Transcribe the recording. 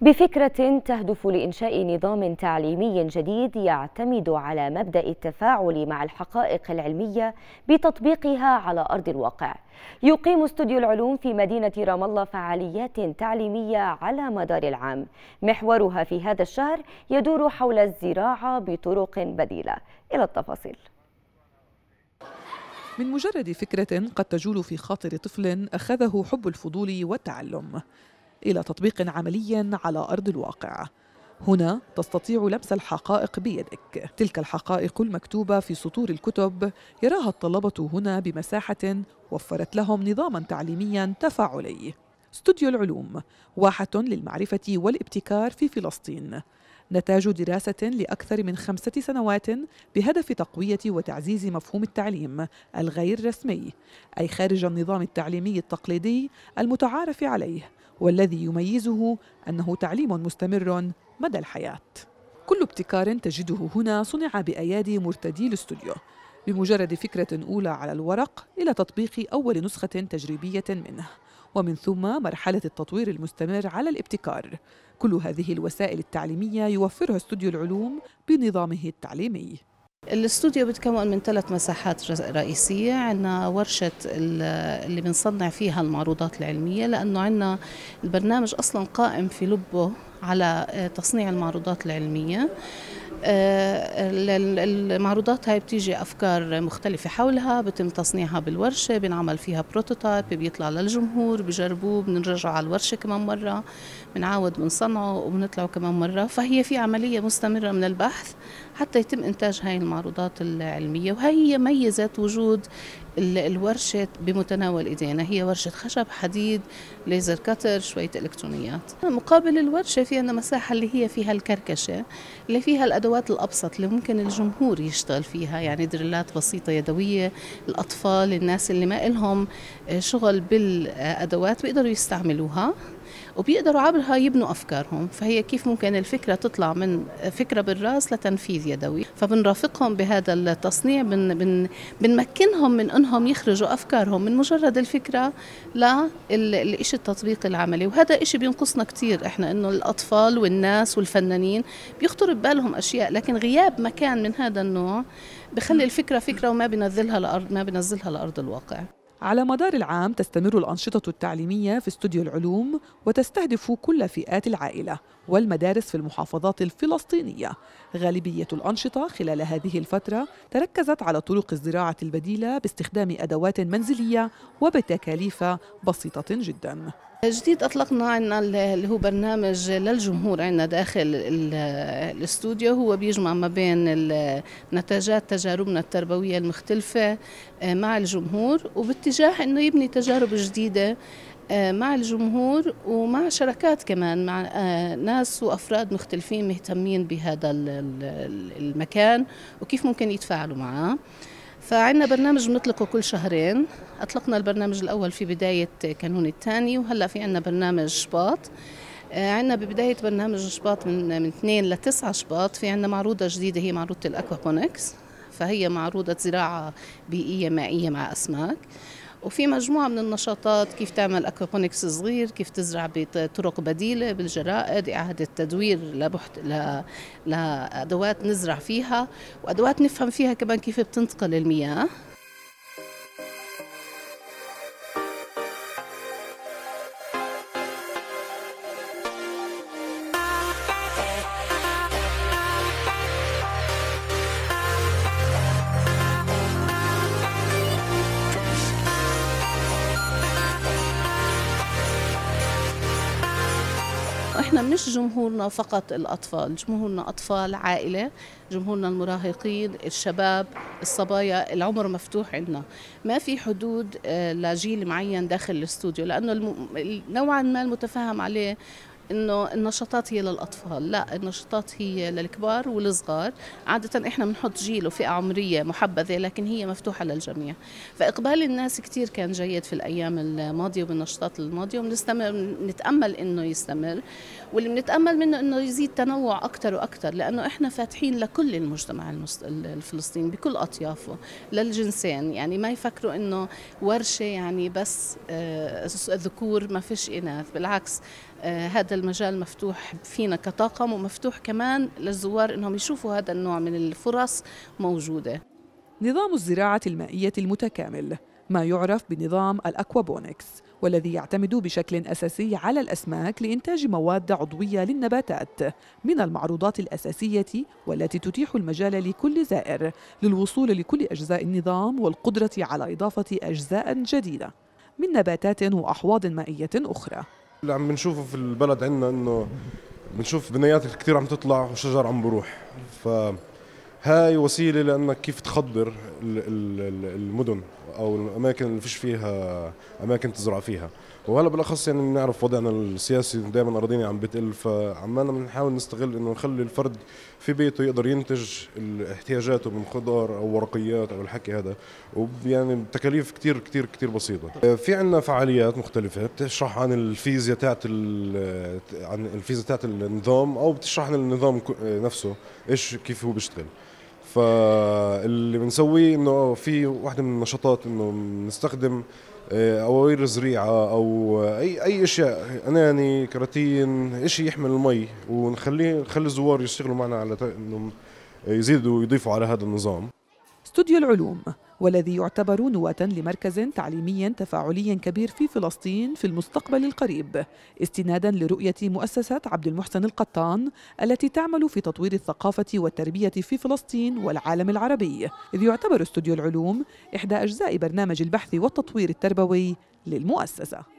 بفكرة تهدف لإنشاء نظام تعليمي جديد يعتمد على مبدأ التفاعل مع الحقائق العلمية بتطبيقها على أرض الواقع يقيم استوديو العلوم في مدينة رام الله فعاليات تعليمية على مدار العام محورها في هذا الشهر يدور حول الزراعة بطرق بديلة إلى التفاصيل من مجرد فكرة قد تجول في خاطر طفل أخذه حب الفضول والتعلم إلى تطبيق عملي على أرض الواقع هنا تستطيع لمس الحقائق بيدك تلك الحقائق المكتوبة في سطور الكتب يراها الطلبة هنا بمساحة وفرت لهم نظاما تعليميا تفاعلي استوديو العلوم واحة للمعرفة والابتكار في فلسطين نتاج دراسة لأكثر من خمسة سنوات بهدف تقوية وتعزيز مفهوم التعليم الغير رسمي أي خارج النظام التعليمي التقليدي المتعارف عليه والذي يميزه أنه تعليم مستمر مدى الحياة كل ابتكار تجده هنا صنع بأيادي مرتدي الاستوديو بمجرد فكرة أولى على الورق إلى تطبيق أول نسخة تجريبية منه ومن ثم مرحلة التطوير المستمر على الابتكار كل هذه الوسائل التعليمية يوفرها استوديو العلوم بنظامه التعليمي الاستوديو بتكون من ثلاث مساحات رئيسية عندنا ورشة اللي بنصنع فيها المعروضات العلمية لأنه عندنا البرنامج أصلا قائم في لبه على آه، تصنيع المعروضات العلمية آه، المعروضات هاي بتيجي أفكار مختلفة حولها بتم تصنيعها بالورشة بنعمل فيها بروتوتايب بيطلع للجمهور بجربوه بنرجعه على الورشة كمان مرة بنعاود بنصنعه وبنطلعه كمان مرة فهي في عملية مستمرة من البحث حتى يتم إنتاج هاي المعروضات العلمية وهي ميزه وجود الورشة بمتناول إيدينا هي ورشة خشب حديد ليزر كتر شوية إلكترونيات مقابل الورشة في عندنا مساحة اللي هي فيها الكركشة اللي فيها الأدوات الأبسط اللي ممكن الجمهور يشتغل فيها يعني دريلات بسيطة يدوية الأطفال الناس اللي ما لهم شغل بالأدوات بيقدروا يستعملوها وبيقدروا عبرها يبنوا أفكارهم فهي كيف ممكن الفكرة تطلع من فكرة بالرأس لتنفيذ يدوي فبنرافقهم بهذا التصنيع بن بن بنمكنهم من أنهم يخرجوا أفكارهم من مجرد الفكرة للشيء التطبيق العملي وهذا شيء بينقصنا كثير إحنا إنه الأطفال والناس والفنانين بيخطر ببالهم أشياء لكن غياب مكان من هذا النوع بخلي الفكرة فكرة وما بنزلها لأرض ما بنزلها لأرض الواقع على مدار العام تستمر الأنشطة التعليمية في استوديو العلوم وتستهدف كل فئات العائلة والمدارس في المحافظات الفلسطينية غالبية الأنشطة خلال هذه الفترة تركزت على طرق الزراعة البديلة باستخدام أدوات منزلية وبتكاليف بسيطة جداً جديد أطلقنا عنا اللي هو برنامج للجمهور عنا داخل الاستوديو هو بيجمع ما بين نتاجات تجاربنا التربوية المختلفة آه، مع الجمهور وباتجاه أنه يبني تجارب جديدة آه، مع الجمهور ومع شركات كمان مع آه، ناس وافراد مختلفين مهتمين بهذا المكان وكيف ممكن يتفاعلوا معاه فعندنا برنامج بنطلقه كل شهرين أطلقنا البرنامج الأول في بداية كانون الثاني وهلأ في عنا برنامج شباط آه، عندنا ببداية برنامج شباط من من 2 ل 9 شباط في عندنا معروضة جديدة هي معروضة الأكوابونكس فهي معروضة زراعة بيئية مائية مع أسماك وفي مجموعة من النشاطات كيف تعمل أكوابونكس صغير كيف تزرع بطرق بديلة بالجرائد إعادة تدوير لبحت ل... لأدوات نزرع فيها وأدوات نفهم فيها كمان كيف بتنتقل المياه احنا مش جمهورنا فقط الاطفال جمهورنا اطفال عائله جمهورنا المراهقين الشباب الصبايا العمر مفتوح عندنا ما في حدود آه، لجيل معين داخل الاستوديو لانه نوعا ما المتفاهم عليه انه النشاطات هي للاطفال لا النشاطات هي للكبار والصغار عاده احنا بنحط جيل وفئه عمريه محبذه لكن هي مفتوحه للجميع فاقبال الناس كثير كان جيد في الايام الماضيه وبالنشاطات الماضيه وبنستمر نتامل انه يستمر واللي بنتامل منه انه يزيد تنوع اكثر واكثر لانه احنا فاتحين لكل المجتمع الفلسطيني بكل اطيافه للجنسين يعني ما يفكروا انه ورشه يعني بس آه، ذكور ما فيش اناث بالعكس آه، هذا المجال مفتوح فينا كطاقم ومفتوح كمان للزوار انهم يشوفوا هذا النوع من الفرص موجوده. نظام الزراعه المائيه المتكامل ما يعرف بنظام الاكوابونكس والذي يعتمد بشكل اساسي على الاسماك لانتاج مواد عضويه للنباتات من المعروضات الاساسيه والتي تتيح المجال لكل زائر للوصول لكل اجزاء النظام والقدره على اضافه اجزاء جديده من نباتات واحواض مائيه اخرى اللي عم بنشوفه في البلد عندنا انه بنشوف بنايات كثير عم تطلع وشجر عم بروح فهاي وسيله لانك كيف تخضر المدن او الاماكن اللي فيش فيها اماكن تزرع فيها وهلا بالاخص يعني نعرف وضعنا السياسي دائما اراضينا عم بتقل فعمالنا بنحاول نستغل انه نخلي الفرد في بيته يقدر ينتج احتياجاته من خضار او ورقيات او الحكي هذا ويعني بتكاليف كثير كثير كثير بسيطه في عندنا فعاليات مختلفه بتشرح عن الفيزياء تاعت عن الفيزياء تاعت النظام او بتشرح عن النظام نفسه ايش كيف هو بيشتغل فاللي بنسويه انه في وحده من النشاطات انه بنستخدم آه، اواير زريعه او اي اي اشياء اناني كراتين شيء يحمل المي ونخليه نخلي الزوار يشتغلوا معنا على انهم يزيدوا ويضيفوا على هذا النظام استوديو العلوم والذي يعتبر نواة لمركز تعليمي تفاعلي كبير في فلسطين في المستقبل القريب استنادا لرؤية مؤسسة عبد المحسن القطان التي تعمل في تطوير الثقافة والتربية في فلسطين والعالم العربي إذ يعتبر استوديو العلوم إحدى أجزاء برنامج البحث والتطوير التربوي للمؤسسة